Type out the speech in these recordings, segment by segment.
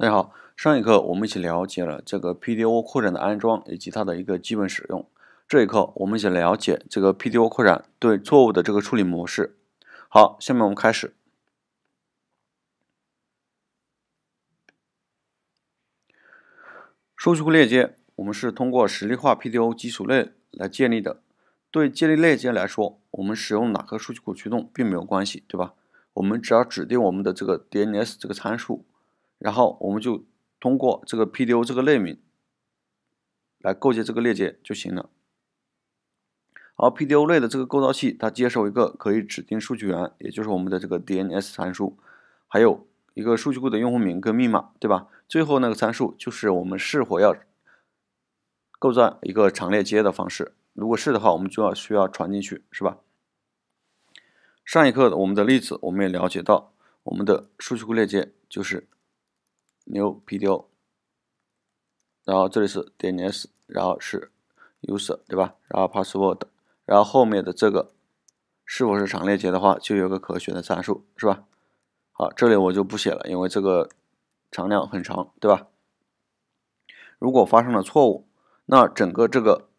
大家好，上一课我们一起了解了这个 PDO 扩展的安装以及它的一个基本使用。这一课我们一起了解这个 PDO 扩展对错误的这个处理模式。好，下面我们开始。数据库链接我们是通过实例化 PDO 基础类来建立的。对建立链接来说，我们使用哪个数据库驱动并没有关系，对吧？我们只要指定我们的这个 DNS 这个参数。然后我们就通过这个 PDO 这个类名来构建这个链接就行了。而 PDO 类的这个构造器，它接受一个可以指定数据源，也就是我们的这个 DNS 参数，还有一个数据库的用户名跟密码，对吧？最后那个参数就是我们是否要构造一个长链接的方式。如果是的话，我们就要需要传进去，是吧？上一课的我们的例子，我们也了解到我们的数据库链接就是。牛 P D O，然后这里是点 N S，然后是 U S E r 对吧？然后 Password，然后后面的这个是否是长链接的话，就有个可选的参数是吧？好，这里我就不写了，因为这个长量很长对吧？如果发生了错误，那整个这个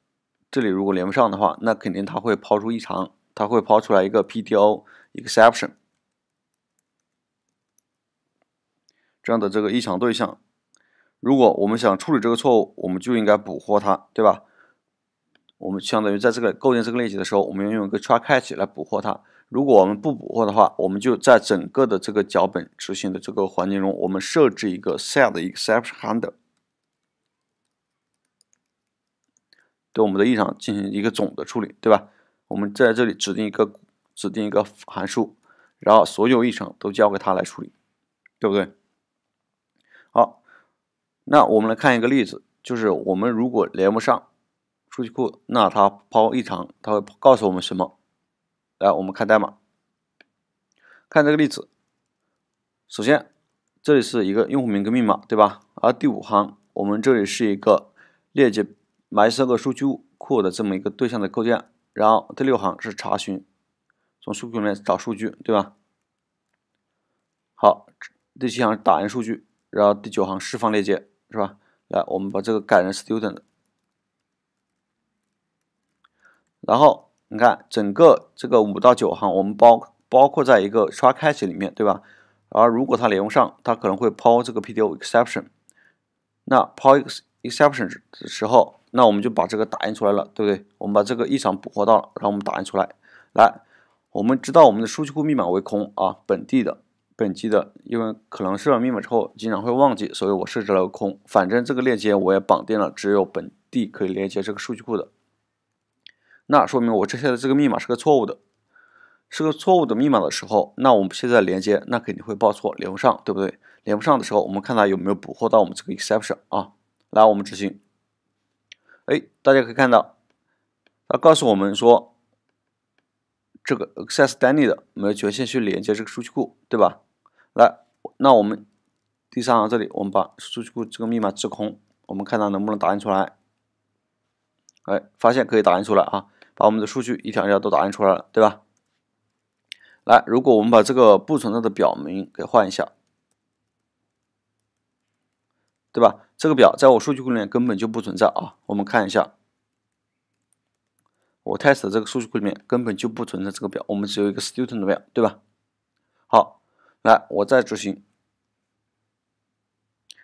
这里如果连不上的话，那肯定它会抛出异常，它会抛出来一个 P D O Exception。这样的这个异常对象，如果我们想处理这个错误，我们就应该捕获它，对吧？我们相当于在这个构建这个练习的时候，我们要用一个 try catch 来捕获它。如果我们不捕获的话，我们就在整个的这个脚本执行的这个环境中，我们设置一个 cell 的 exception handler，对我们的异常进行一个总的处理，对吧？我们在这里指定一个指定一个函数，然后所有异常都交给他来处理，对不对？好，那我们来看一个例子，就是我们如果连不上数据库，那它抛异常，它会告诉我们什么？来，我们看代码，看这个例子。首先，这里是一个用户名跟密码，对吧？而第五行，我们这里是一个链接 MySQL 数据库的这么一个对象的构建，然后第六行是查询，从数据库里面找数据，对吧？好，第七行打印数据。然后第九行释放链接，是吧？来，我们把这个改成 student。然后你看，整个这个五到九行，我们包包括在一个刷 catch 里面，对吧？而如果它连不上，它可能会抛这个 PDOException。那抛 exception 的时候，那我们就把这个打印出来了，对不对？我们把这个异常捕获到了，然后我们打印出来。来，我们知道我们的数据库密码为空啊，本地的。本机的，因为可能设了密码之后经常会忘记，所以我设置了个空。反正这个链接我也绑定了，只有本地可以连接这个数据库的。那说明我这些的这个密码是个错误的，是个错误的密码的时候，那我们现在连接那肯定会报错，连不上，对不对？连不上的时候，我们看它有没有捕获到我们这个 exception 啊？来，我们执行。哎，大家可以看到，它告诉我们说，这个 access d a n n y 的没有权限去连接这个数据库，对吧？来，那我们第三行这里，我们把数据库这个密码置空，我们看它能不能打印出来。哎，发现可以打印出来啊，把我们的数据一条一条都打印出来了，对吧？来，如果我们把这个不存在的表名给换一下，对吧？这个表在我数据库里面根本就不存在啊，我们看一下，我 test 这个数据库里面根本就不存在这个表，我们只有一个 student 的表，对吧？好。来，我再执行，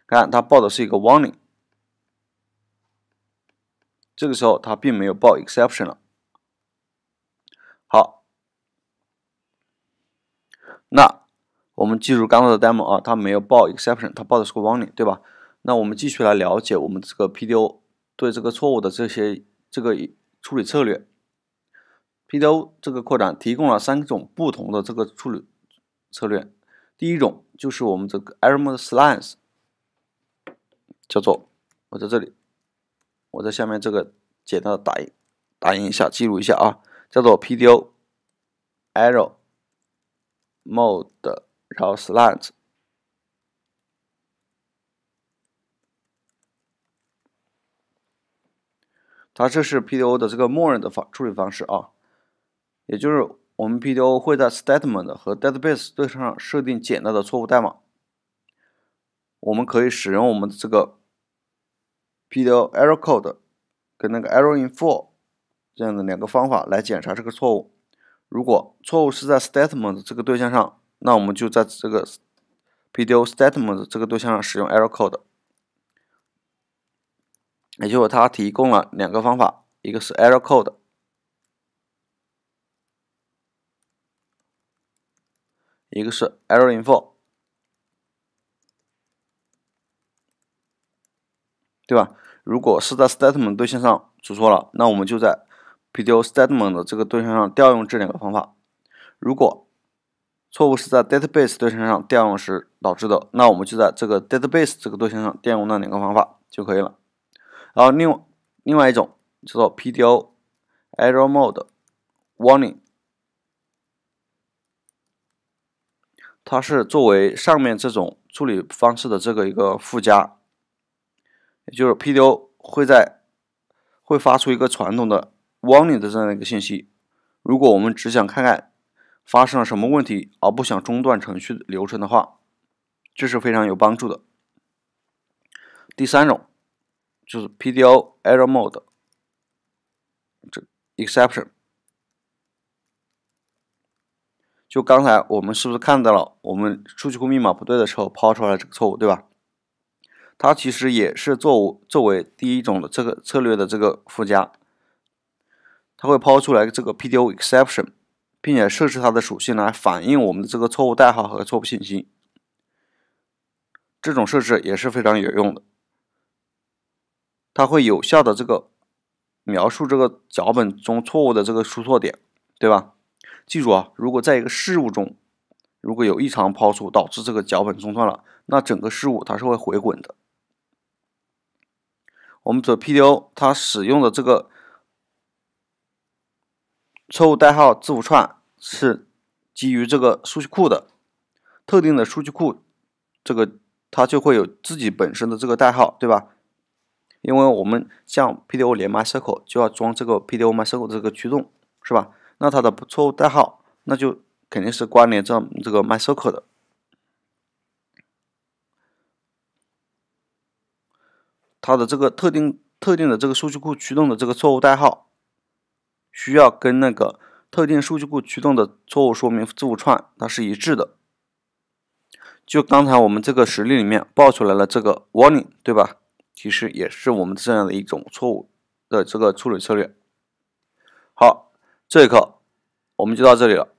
看它报的是一个 Warning，这个时候它并没有报 Exception 了。好，那我们记住刚才的 demo 啊，它没有报 Exception，它报的是个 Warning，对吧？那我们继续来了解我们这个 PDO 对这个错误的这些这个处理策略。PDO 这个扩展提供了三种不同的这个处理策略。第一种就是我们这个 error mode s l n d e s 叫做我在这里，我在下面这个简单的打印打印一下，记录一下啊，叫做 PDO error mode，然后 s l i n e s 它这是 PDO 的这个默认的方处理方式啊，也就是。我们 PDO 会在 statement 和 database 对象上设定简单的错误代码。我们可以使用我们这个 PDO errorCode 跟那个 errorInfo 这样的两个方法来检查这个错误。如果错误是在 statement 这个对象上，那我们就在这个 PDO statement 这个对象上使用 errorCode。也就是说，它提供了两个方法，一个是 errorCode。一个是 error info，对吧？如果是在 statement 对象上出错了，那我们就在 pdo statement 的这个对象上调用这两个方法；如果错误是在 database 对象上调用时导致的，那我们就在这个 database 这个对象上调用那两个方法就可以了。然后另另外一种叫做 pdo error mode warning。它是作为上面这种处理方式的这个一个附加，也就是 PDO 会在会发出一个传统的 warning 的这样一个信息。如果我们只想看看发生了什么问题，而不想中断程序流程的话，这是非常有帮助的。第三种就是 PDO error mode 这 exception。就刚才我们是不是看到了，我们数据库密码不对的时候抛出来这个错误，对吧？它其实也是作作为第一种的这个策略的这个附加，它会抛出来这个 PDO Exception，并且设置它的属性来反映我们的这个错误代号和错误信息。这种设置也是非常有用的，它会有效的这个描述这个脚本中错误的这个出错点，对吧？记住啊，如果在一个事物中，如果有异常抛出导致这个脚本中断了，那整个事物它是会回滚的。我们走 PDO，它使用的这个错误代号字符串是基于这个数据库的特定的数据库，这个它就会有自己本身的这个代号，对吧？因为我们像 PDO 连 MySQL 就要装这个 PDO MySQL 这个驱动，是吧？那它的错误代号，那就肯定是关联这这个 m y SQL 的，它的这个特定特定的这个数据库驱动的这个错误代号，需要跟那个特定数据库驱动的错误说明字符串，它是一致的。就刚才我们这个实例里面报出来了这个 Warning，对吧？其实也是我们这样的一种错误的这个处理策略。好。这一课我们就到这里了。